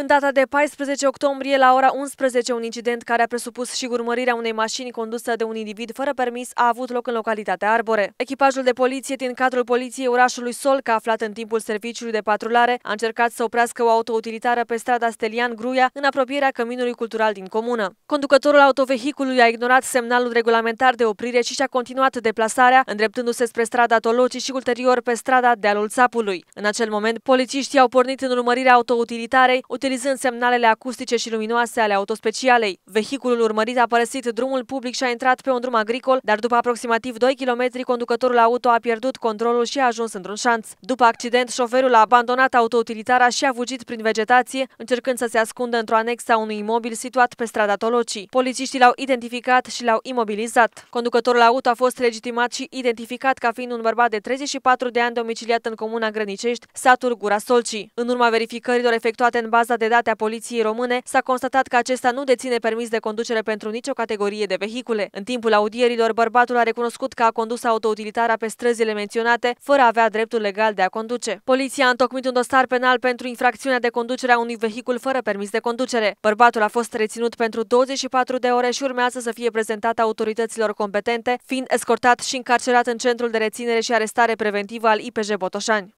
În data de 14 octombrie, la ora 11, un incident care a presupus și urmărirea unei mașini condusă de un individ fără permis a avut loc în localitatea Arbore. Echipajul de poliție din cadrul poliției orașului Solca, aflat în timpul serviciului de patrulare, a încercat să oprească o autoutilitară pe strada Stelian Gruia, în apropierea căminului cultural din comună. Conducătorul autovehiculului a ignorat semnalul regulamentar de oprire și și-a continuat deplasarea, îndreptându-se spre strada Tolocii și ulterior pe strada Dealul Țapului. În acel moment, polițiștii au pornit în urmărirea autoutilitarei, utilizând semnalele acustice și luminoase ale autospecialei. Vehiculul urmărit a părăsit drumul public și a intrat pe un drum agricol, dar după aproximativ 2 km conducătorul auto a pierdut controlul și a ajuns într-un șanț. După accident, șoferul a abandonat autoutilitara și a fugit prin vegetație, încercând să se ascundă într-o anexă a unui imobil situat pe strada Tolocii. Polițiștii l-au identificat și l-au imobilizat. Conducătorul auto a fost legitimat și identificat ca fiind un bărbat de 34 de ani domiciliat în comuna Grănicești, satul Gura Solcii. În urma verificărilor efectuate în baza baza de date a Poliției Române, s-a constatat că acesta nu deține permis de conducere pentru nicio categorie de vehicule. În timpul audierilor, bărbatul a recunoscut că a condus autoutilitara pe străzile menționate, fără a avea dreptul legal de a conduce. Poliția a întocmit un dosar penal pentru infracțiunea de conducere a unui vehicul fără permis de conducere. Bărbatul a fost reținut pentru 24 de ore și urmează să fie prezentat autorităților competente, fiind escortat și încarcerat în centrul de reținere și arestare preventivă al IPJ Botoșani.